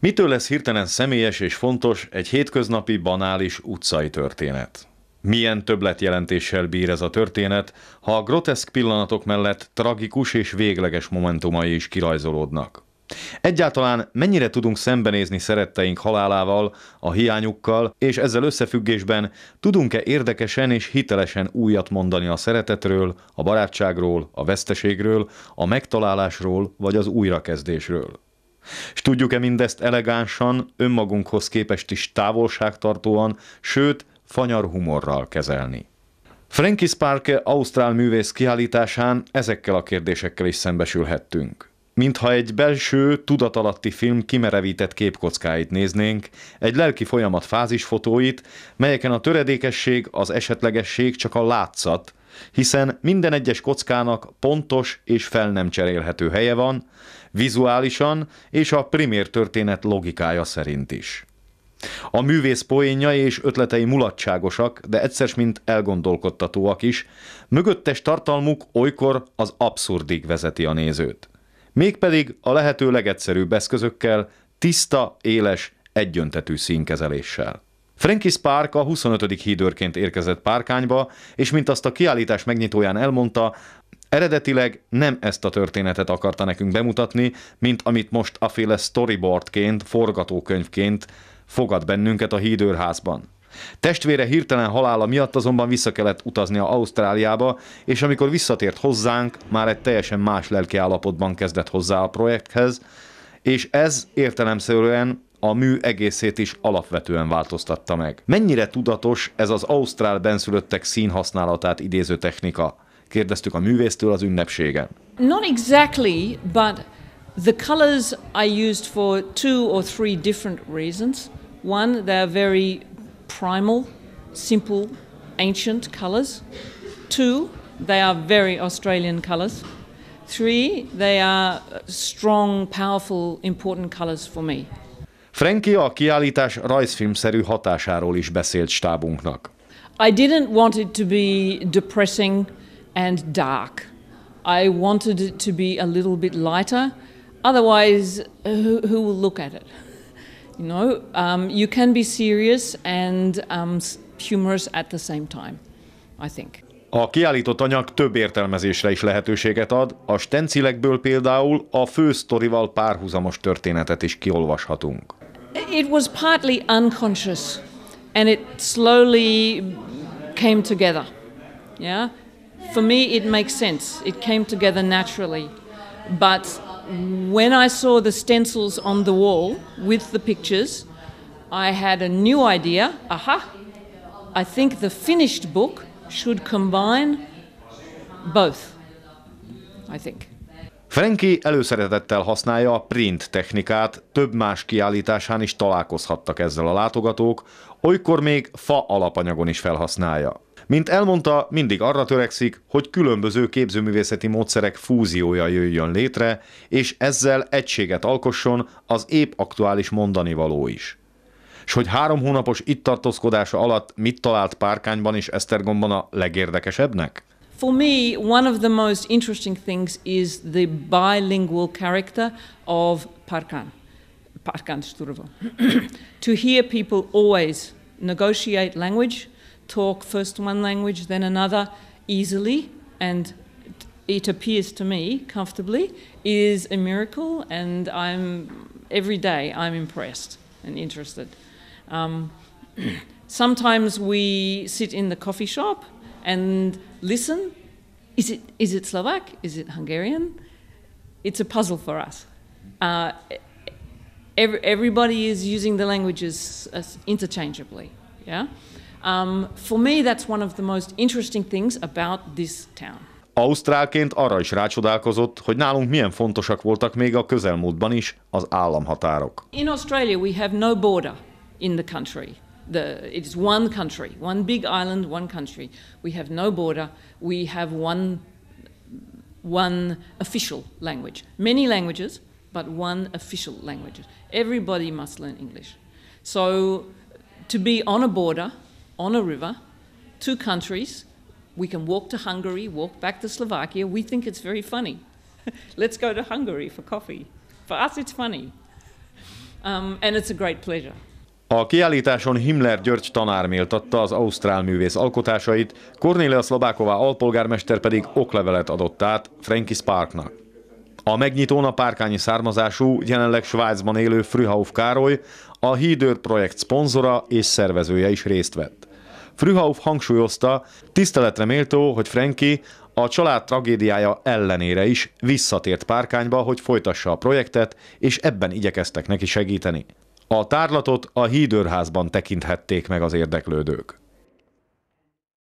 Mitől lesz hirtelen személyes és fontos egy hétköznapi, banális utcai történet? Milyen többletjelentéssel bír ez a történet, ha a groteszk pillanatok mellett tragikus és végleges momentumai is kirajzolódnak? Egyáltalán mennyire tudunk szembenézni szeretteink halálával, a hiányukkal, és ezzel összefüggésben tudunk-e érdekesen és hitelesen újat mondani a szeretetről, a barátságról, a veszteségről, a megtalálásról vagy az újrakezdésről? És tudjuk-e mindezt elegánsan, önmagunkhoz képest is távolságtartóan, sőt, fanyar humorral kezelni? Frankie Sparke ausztrál művész kiállításán ezekkel a kérdésekkel is szembesülhettünk. Mintha egy belső, tudatalatti film kimerevített képkockáit néznénk, egy lelki folyamat fázisfotóit, melyeken a töredékesség, az esetlegesség csak a látszat, hiszen minden egyes kockának pontos és fel nem cserélhető helye van, vizuálisan és a primér történet logikája szerint is. A művész poénjai és ötletei mulatságosak, de egyszer mint elgondolkodtatóak is, mögöttes tartalmuk olykor az abszurdig vezeti a nézőt. Mégpedig a lehető legegyszerűbb eszközökkel, tiszta, éles, egyöntetű színkezeléssel. Frankie Spark a 25. hídőrként érkezett párkányba, és mint azt a kiállítás megnyitóján elmondta, Eredetileg nem ezt a történetet akarta nekünk bemutatni, mint amit most aféle storyboardként, forgatókönyvként fogad bennünket a hídőrházban. Testvére hirtelen halála miatt azonban vissza kellett a Ausztráliába, és amikor visszatért hozzánk, már egy teljesen más lelkiállapotban kezdett hozzá a projekthez, és ez értelemszerűen a mű egészét is alapvetően változtatta meg. Mennyire tudatos ez az ausztrál benszülöttek színhasználatát idéző technika? kérdeztük a művésztől az ünnepségen. Not exactly, but the colors I used for two or three different reasons. One, they are very primal, simple, ancient colors. Two, they are very Australian colors. Three, they are strong, powerful, important colors for me. Frankie a kiállítás rajzfilmszerű hatásáról is beszélt stábunknak. I didn't want it to be depressing and dark. I wanted it to be a little bit lighter, otherwise, who, who will look at it? you know, um, you can be serious and um, humorous at the same time, I think. A kiállított anyag több értelmezésre is lehetőséget ad, a stencilekből például a fősztorival párhuzamos történetet is kiolvashatunk. It was partly unconscious and it slowly came together. Yeah? for me, it makes sense. It came together naturally. But when I saw the stencils on the wall with the pictures, I had a new idea. Aha! I think the finished book should combine both. I think. Frankie előszeretettel használja a print technikát, több más kiállításán is találkozhattak ezzel a látogatók, olykor még fa alapanyagon is felhasználja. Mint elmondta, mindig arra törekszik, hogy különböző képzőművészeti módszerek fúziója jöjjön létre, és ezzel egységet alkosson az épp aktuális mondani való is. És hogy három hónapos itt tartózkodása alatt mit talált Párkányban és Esztergomban a legérdekesebbnek? For me, one of the most interesting things is the bilingual character of Parkan, Parkan Sturva. to hear people always negotiate language talk first one language, then another easily and it appears to me comfortably is a miracle and i'm every day i'm impressed and interested um, sometimes we sit in the coffee shop and listen is it is it slovak is it hungarian it's a puzzle for us uh, every, everybody is using the languages uh, interchangeably Yeah? Um, for me, that's one of the most interesting things about this town. Ausztrálként arra is rácsodálkozott, hogy nálunk milyen fontosak voltak még a közelmúltban is az államhatárok. In Australia we have no border in the country. The, it is one country, one big island, one country. We have no border. We have one one official language. Many languages, but one official language. Everybody must learn English. So to be on a border, on a river, two countries. We can walk to Hungary, walk back to Slovakia. We think it's very funny. Let's go to Hungary for coffee. For us, it's funny. Um, and it's a great pleasure. A kiállításon Himmler György tanár méltatta az ausztrál művész alkotásait, Cornélia Szlobáková alpolgármester pedig oklevelet adott át Frankie Sparknak. A megnyitón a párkányi származású, jelenleg Svájcban élő Frühauf Károly, a Hídőr projekt szponzora és szervezője is részt vett. Frühauf hangsúlyozta, tiszteletre méltó, hogy Frenki a család tragédiája ellenére is visszatért Párkányba, hogy folytassa a projektet, és ebben igyekeztek neki segíteni. A tárlatot a Hídőrházban tekinthették meg az érdeklődők.